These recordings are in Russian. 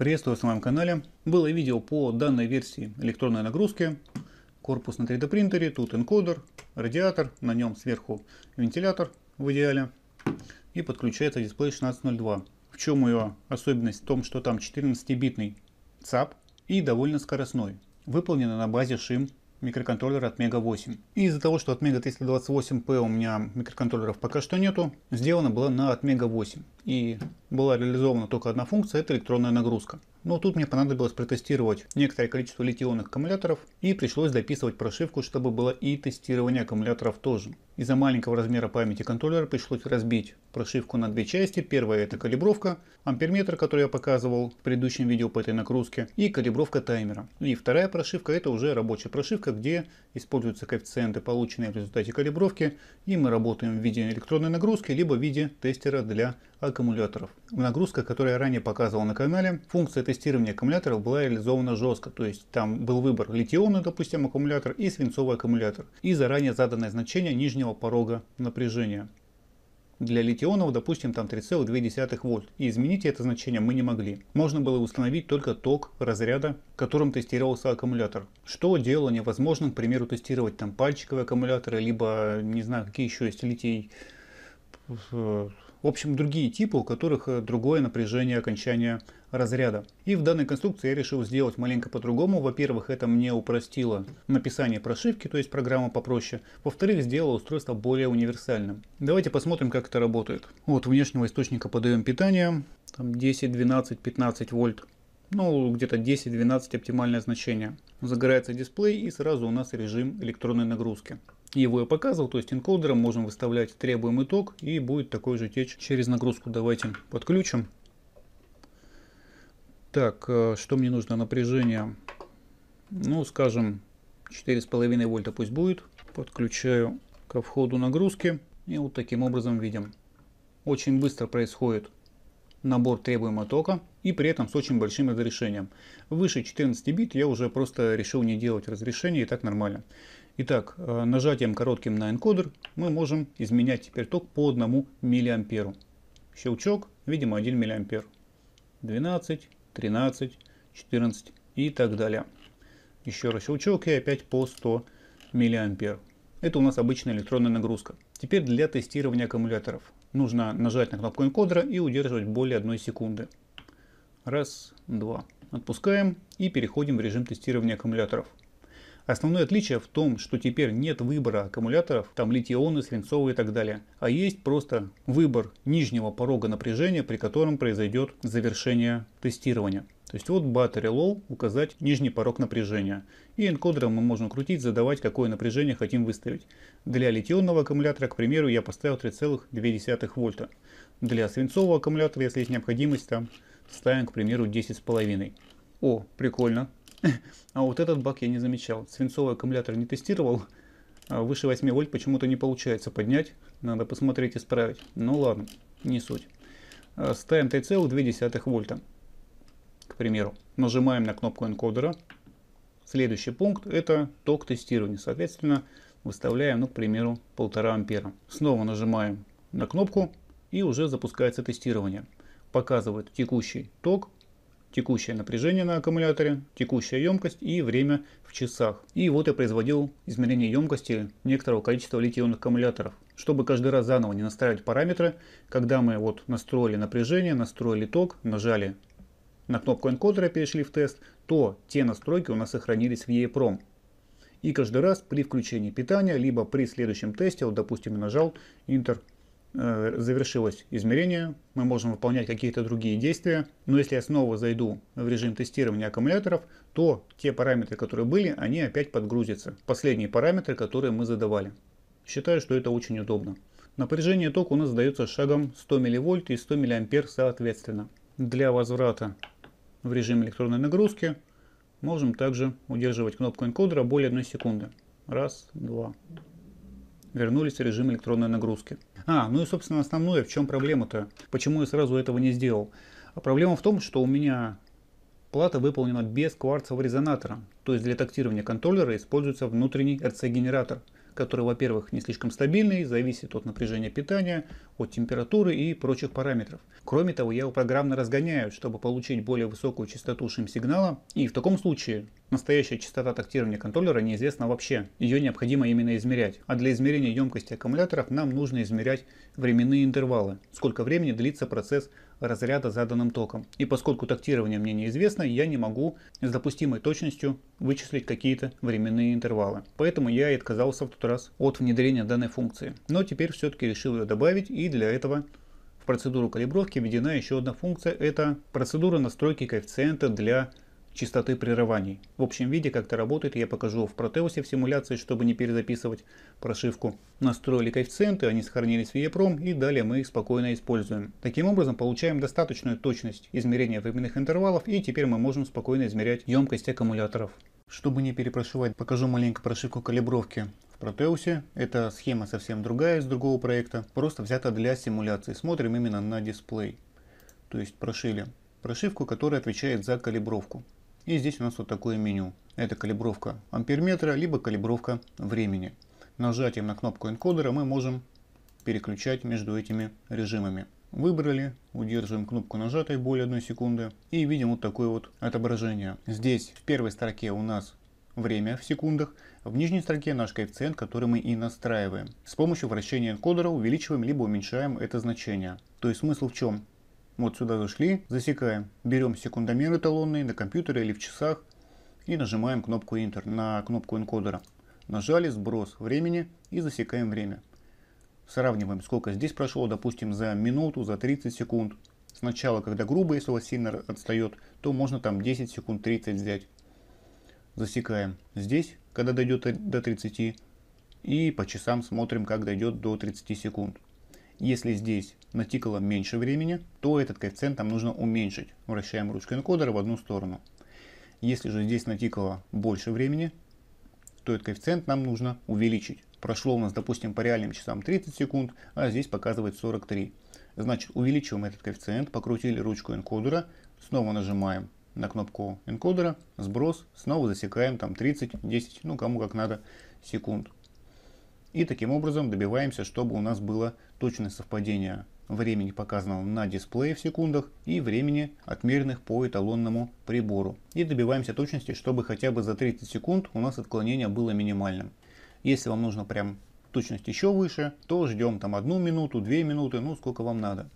Приветствую вас на моем канале. Было видео по данной версии электронной нагрузки. Корпус на 3D принтере, тут энкодер, радиатор, на нем сверху вентилятор в идеале. И подключается дисплей 1602. В чем ее особенность? В том, что там 14-битный ЦАП и довольно скоростной. Выполнена на базе шим микроконтроллера от Mega 8. И из-за того, что от Mega 328P у меня микроконтроллеров пока что нету, сделана была на от Mega 8. И была реализована только одна функция, это электронная нагрузка. Но тут мне понадобилось протестировать некоторое количество литионных аккумуляторов и пришлось дописывать прошивку, чтобы было и тестирование аккумуляторов тоже. Из-за маленького размера памяти контроллера пришлось разбить прошивку на две части. Первая это калибровка, амперметра, который я показывал в предыдущем видео по этой нагрузке и калибровка таймера. И вторая прошивка это уже рабочая прошивка, где используются коэффициенты, полученные в результате калибровки и мы работаем в виде электронной нагрузки, либо в виде тестера для аккумуляторов. Нагрузка, которую я ранее показывал на канале, функция тестирования аккумуляторов была реализована жестко, то есть там был выбор литионный, допустим, аккумулятор и свинцовый аккумулятор и заранее заданное значение нижнего порога напряжения. Для литионов, допустим, там 3,2 вольт, и изменить это значение мы не могли. Можно было установить только ток разряда, которым тестировался аккумулятор. Что делало невозможным, к примеру, тестировать там пальчиковые аккумуляторы, либо, не знаю, какие еще есть литий Э, в общем, другие типы, у которых э, другое напряжение окончания разряда. И в данной конструкции я решил сделать маленько по-другому. Во-первых, это мне упростило написание прошивки, то есть программа попроще. Во-вторых, сделало устройство более универсальным. Давайте посмотрим, как это работает. От внешнего источника подаем питание, там 10, 12, 15 вольт ну где-то 10-12 оптимальное значение. Загорается дисплей и сразу у нас режим электронной нагрузки. Его я показывал, то есть энкодером можем выставлять требуемый ток и будет такой же течь через нагрузку. Давайте подключим. Так, э, что мне нужно? Напряжение, ну скажем 4,5 вольта пусть будет. Подключаю ко входу нагрузки и вот таким образом видим. Очень быстро происходит набор требуемого тока и при этом с очень большим разрешением. Выше 14 бит я уже просто решил не делать разрешение и так нормально. Итак, э, нажатием коротким на энкодер мы можем изменять теперь ток по 1 миллиамперу. Щелчок, видимо 1 миллиампер. 12, 13, 14 и так далее. Еще раз щелчок и опять по 100 миллиампер. Это у нас обычная электронная нагрузка. Теперь для тестирования аккумуляторов нужно нажать на кнопку энкодера и удерживать более одной секунды. Раз, два. Отпускаем и переходим в режим тестирования аккумуляторов. Основное отличие в том, что теперь нет выбора аккумуляторов, там литионы, свинцовые и так далее, а есть просто выбор нижнего порога напряжения, при котором произойдет завершение тестирования. То есть вот battery low указать нижний порог напряжения. И энкодером мы можем крутить, задавать, какое напряжение хотим выставить. Для литионного аккумулятора, к примеру, я поставил 3,2 вольта. Для свинцового аккумулятора, если есть необходимость, там ставим, к примеру, 10,5. О, прикольно. А вот этот баг я не замечал. Свинцовый аккумулятор не тестировал. А выше 8 вольт почему-то не получается поднять. Надо посмотреть, и исправить. Ну ладно, не суть. А, ставим 3,2 вольта к примеру. Нажимаем на кнопку энкодера. Следующий пункт это ток тестирования. Соответственно, выставляем, ну, к примеру, 1,5 ампера. Снова нажимаем на кнопку и уже запускается тестирование. Показывает текущий ток, текущее напряжение на аккумуляторе, текущая емкость и время в часах. И вот я производил измерение емкости некоторого количества литий аккумуляторов. Чтобы каждый раз заново не настраивать параметры, когда мы вот настроили напряжение, настроили ток, нажали на кнопку энкодера перешли в тест, то те настройки у нас сохранились в EEPROM. И каждый раз при включении питания, либо при следующем тесте, вот допустим я нажал Enter, э, завершилось измерение, мы можем выполнять какие-то другие действия. Но если я снова зайду в режим тестирования аккумуляторов, то те параметры, которые были, они опять подгрузятся. Последние параметры, которые мы задавали. Считаю, что это очень удобно. Напряжение тока у нас задается шагом 100 мВ и 100 мА соответственно. Для возврата в режиме электронной нагрузки. Можем также удерживать кнопку энкодера более одной секунды. Раз, два. Вернулись в режим электронной нагрузки. А, ну и собственно основное, в чем проблема-то? Почему я сразу этого не сделал? проблема в том, что у меня плата выполнена без кварцевого резонатора. То есть для тактирования контроллера используется внутренний RC-генератор – который, во-первых, не слишком стабильный, зависит от напряжения питания, от температуры и прочих параметров. Кроме того, я его программно разгоняю, чтобы получить более высокую частоту шим-сигнала, и в таком случае настоящая частота тактирования контроллера неизвестна вообще. Ее необходимо именно измерять, а для измерения емкости аккумуляторов нам нужно измерять временные интервалы, сколько времени длится процесс разряда заданным током. И поскольку тактирование мне неизвестно, я не могу с допустимой точностью вычислить какие-то временные интервалы. Поэтому я и отказался в тот раз от внедрения данной функции. Но теперь все-таки решил ее добавить и для этого в процедуру калибровки введена еще одна функция. Это процедура настройки коэффициента для частоты прерываний. В общем виде, как это работает, я покажу в Протеусе в симуляции, чтобы не перезаписывать прошивку. Настроили коэффициенты, они сохранились в EEPROM и далее мы их спокойно используем. Таким образом получаем достаточную точность измерения временных интервалов и теперь мы можем спокойно измерять емкость аккумуляторов. Чтобы не перепрошивать, покажу маленько прошивку калибровки в Протеусе. Это схема совсем другая из другого проекта, просто взята для симуляции. Смотрим именно на дисплей. То есть прошили прошивку, которая отвечает за калибровку. И здесь у нас вот такое меню. Это калибровка амперметра, либо калибровка времени. Нажатием на кнопку энкодера мы можем переключать между этими режимами. Выбрали, удерживаем кнопку нажатой более 1 секунды и видим вот такое вот отображение. Здесь в первой строке у нас время в секундах, в нижней строке наш коэффициент, который мы и настраиваем. С помощью вращения энкодера увеличиваем либо уменьшаем это значение. То есть смысл в чем? Вот сюда зашли, засекаем. Берем секундомер эталонный на компьютере или в часах и нажимаем кнопку Enter на кнопку энкодера. Нажали сброс времени и засекаем время. Сравниваем, сколько здесь прошло, допустим, за минуту, за 30 секунд. Сначала, когда грубо, если у вас сильно отстает, то можно там 10 секунд, 30 взять. Засекаем здесь, когда дойдет до 30, и по часам смотрим, как дойдет до 30 секунд. Если здесь натикало меньше времени, то этот коэффициент нам нужно уменьшить. Вращаем ручку энкодера в одну сторону. Если же здесь натикало больше времени, то этот коэффициент нам нужно увеличить. Прошло у нас, допустим, по реальным часам 30 секунд, а здесь показывает 43. Значит, увеличиваем этот коэффициент, покрутили ручку энкодера, снова нажимаем на кнопку энкодера, сброс, снова засекаем там 30, 10, ну кому как надо, секунд. И таким образом добиваемся, чтобы у нас было точное совпадение времени, показанного на дисплее в секундах, и времени, отмеренных по эталонному прибору. И добиваемся точности, чтобы хотя бы за 30 секунд у нас отклонение было минимальным. Если вам нужно прям точность еще выше, то ждем там одну минуту, две минуты, ну сколько вам надо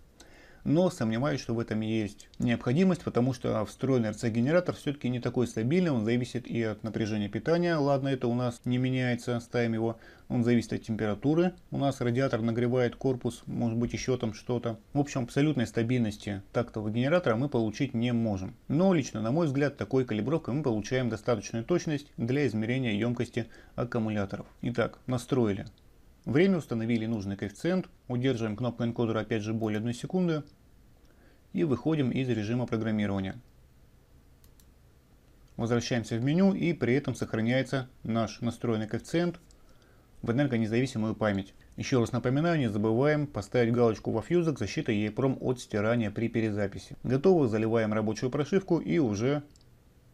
но сомневаюсь, что в этом есть необходимость, потому что встроенный РЦ-генератор все-таки не такой стабильный, он зависит и от напряжения питания, ладно, это у нас не меняется, ставим его, он зависит от температуры, у нас радиатор нагревает корпус, может быть еще там что-то. В общем, абсолютной стабильности тактового генератора мы получить не можем. Но лично, на мой взгляд, такой калибровкой мы получаем достаточную точность для измерения емкости аккумуляторов. Итак, настроили Время установили нужный коэффициент, удерживаем кнопку энкодера опять же более 1 секунды и выходим из режима программирования. Возвращаемся в меню и при этом сохраняется наш настроенный коэффициент в энергонезависимую память. Еще раз напоминаю, не забываем поставить галочку во фьюза защита EEPROM от стирания при перезаписи. Готово, заливаем рабочую прошивку и уже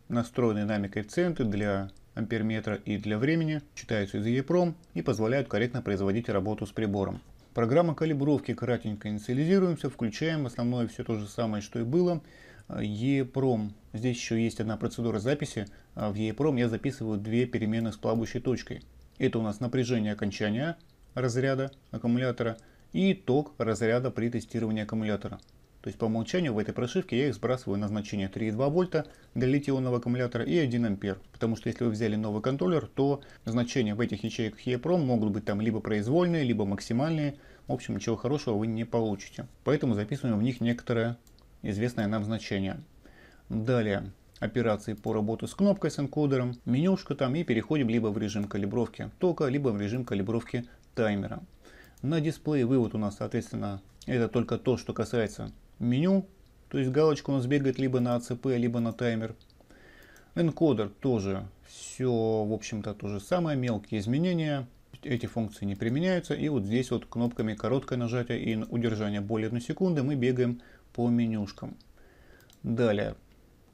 настроенные нами коэффициенты для амперметра и для времени, читаются из EEPROM и позволяют корректно производить работу с прибором. Программа калибровки кратенько инициализируемся, включаем основное все то же самое, что и было. EEPROM. Здесь еще есть одна процедура записи. А, в EEPROM я записываю две переменных с плавающей точкой. Это у нас напряжение окончания разряда аккумулятора и ток разряда при тестировании аккумулятора. То есть по умолчанию в этой прошивке я их сбрасываю на значение 3,2 вольта для литионного аккумулятора и 1 ампер. Потому что если вы взяли новый контроллер, то значения в этих ячейках EEPROM могут быть там либо произвольные, либо максимальные. В общем, ничего хорошего вы не получите. Поэтому записываем в них некоторое известное нам значение. Далее операции по работе с кнопкой с энкодером, менюшка там и переходим либо в режим калибровки тока, либо в режим калибровки таймера. На дисплее вывод у нас, соответственно, это только то, что касается меню, то есть галочку у нас бегает либо на АЦП, либо на таймер. Энкодер тоже все, в общем-то, то же самое, мелкие изменения. Эти функции не применяются. И вот здесь вот кнопками короткое нажатие и удержание более 1 секунды мы бегаем по менюшкам. Далее.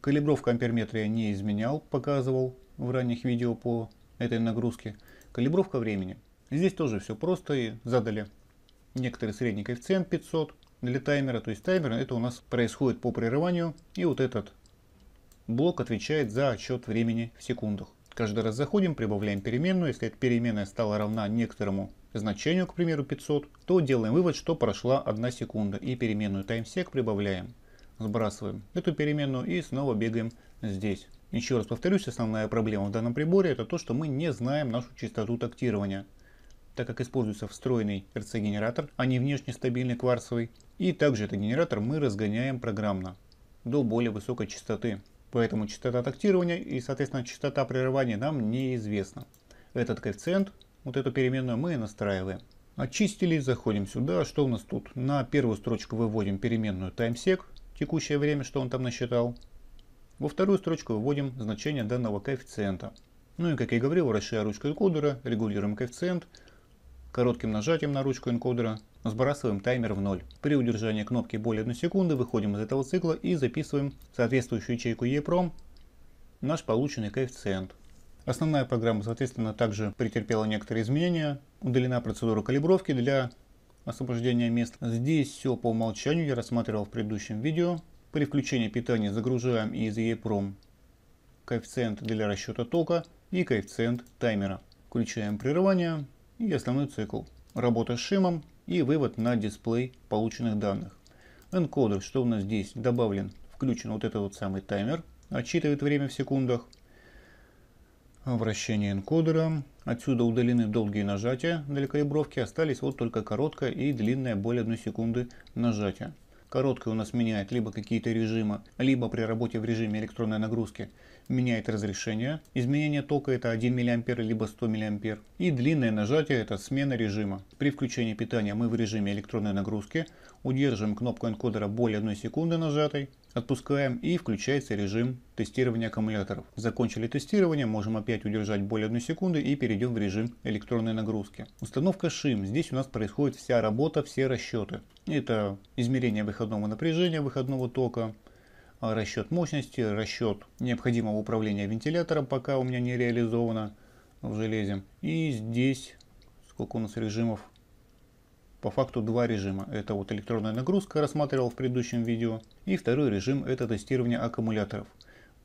Калибровка амперметра я не изменял, показывал в ранних видео по этой нагрузке. Калибровка времени. Здесь тоже все просто и задали некоторый средний коэффициент 500, для таймера. То есть таймер это у нас происходит по прерыванию. И вот этот блок отвечает за отсчет времени в секундах. Каждый раз заходим, прибавляем переменную. Если эта переменная стала равна некоторому значению, к примеру 500, то делаем вывод, что прошла 1 секунда. И переменную timesec прибавляем. Сбрасываем эту переменную и снова бегаем здесь. Еще раз повторюсь, основная проблема в данном приборе это то, что мы не знаем нашу частоту тактирования так как используется встроенный RC-генератор, а не внешне стабильный кварцевый. И также этот генератор мы разгоняем программно до более высокой частоты. Поэтому частота тактирования и, соответственно, частота прерывания нам неизвестна. Этот коэффициент, вот эту переменную мы настраиваем. Очистили, заходим сюда. Что у нас тут? На первую строчку выводим переменную timesec, текущее время, что он там насчитал. Во вторую строчку выводим значение данного коэффициента. Ну и, как я говорил, вращая ручкой кодера, регулируем коэффициент, Коротким нажатием на ручку энкодера сбрасываем таймер в ноль. При удержании кнопки более 1 секунды выходим из этого цикла и записываем соответствующую ячейку EEPROM наш полученный коэффициент. Основная программа, соответственно, также претерпела некоторые изменения. Удалена процедура калибровки для освобождения мест. Здесь все по умолчанию я рассматривал в предыдущем видео. При включении питания загружаем из EEPROM коэффициент для расчета тока и коэффициент таймера. Включаем прерывание, и основной цикл, работа с шимом и вывод на дисплей полученных данных. Энкодер, что у нас здесь добавлен, включен вот этот вот самый таймер, отчитывает время в секундах. Вращение энкодера. Отсюда удалены долгие нажатия для калибровки, остались вот только короткое и длинное более 1 секунды нажатия. Короткое у нас меняет либо какие-то режимы, либо при работе в режиме электронной нагрузки меняет разрешение. Изменение тока это 1 мА либо 100 мА. И длинное нажатие это смена режима. При включении питания мы в режиме электронной нагрузки удерживаем кнопку энкодера более 1 секунды нажатой Отпускаем и включается режим тестирования аккумуляторов. Закончили тестирование, можем опять удержать более 1 секунды и перейдем в режим электронной нагрузки. Установка шим. Здесь у нас происходит вся работа, все расчеты. Это измерение выходного напряжения, выходного тока, а, расчет мощности, расчет необходимого управления вентилятором, пока у меня не реализовано в железе. И здесь сколько у нас режимов по факту два режима. Это вот электронная нагрузка, рассматривал в предыдущем видео. И второй режим это тестирование аккумуляторов.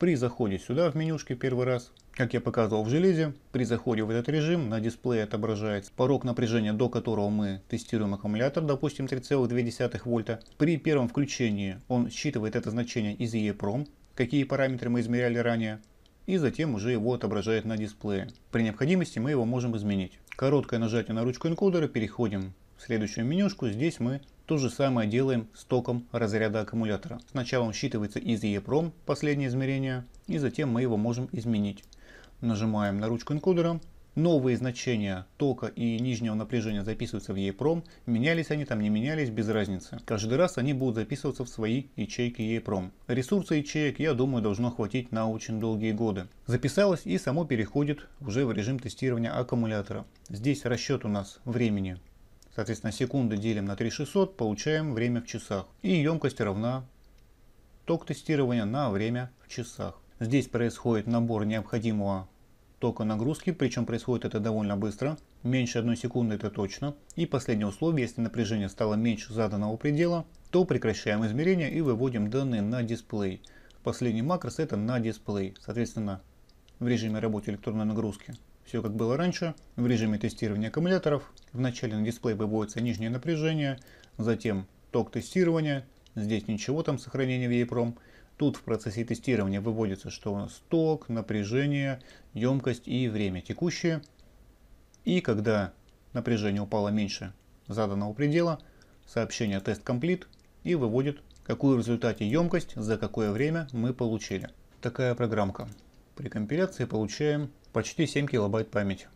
При заходе сюда в менюшке первый раз, как я показывал в железе, при заходе в этот режим на дисплее отображается порог напряжения, до которого мы тестируем аккумулятор, допустим 3,2 вольта. При первом включении он считывает это значение из EEPROM, какие параметры мы измеряли ранее, и затем уже его отображает на дисплее. При необходимости мы его можем изменить. Короткое нажатие на ручку энкодера, переходим следующую менюшку, здесь мы то же самое делаем с током разряда аккумулятора. Сначала он считывается из EEPROM, последнее измерение, и затем мы его можем изменить. Нажимаем на ручку энкодера. Новые значения тока и нижнего напряжения записываются в EEPROM. Менялись они там, не менялись, без разницы. Каждый раз они будут записываться в свои ячейки EEPROM. Ресурса ячеек, я думаю, должно хватить на очень долгие годы. Записалось и само переходит уже в режим тестирования аккумулятора. Здесь расчет у нас времени Соответственно, секунды делим на 3600, получаем время в часах. И емкость равна ток тестирования на время в часах. Здесь происходит набор необходимого тока нагрузки, причем происходит это довольно быстро, меньше одной секунды это точно. И последнее условие, если напряжение стало меньше заданного предела, то прекращаем измерение и выводим данные на дисплей. Последний макрос это на дисплей, соответственно в режиме работы электронной нагрузки все как было раньше. В режиме тестирования аккумуляторов вначале на дисплей выводится нижнее напряжение, затем ток тестирования, здесь ничего там сохранения в EEPROM. Тут в процессе тестирования выводится, что у нас ток, напряжение, емкость и время текущее. И когда напряжение упало меньше заданного предела, сообщение тест комплит и выводит, какую в результате емкость за какое время мы получили. Такая программка. При компиляции получаем Почти 7 килобайт памяти.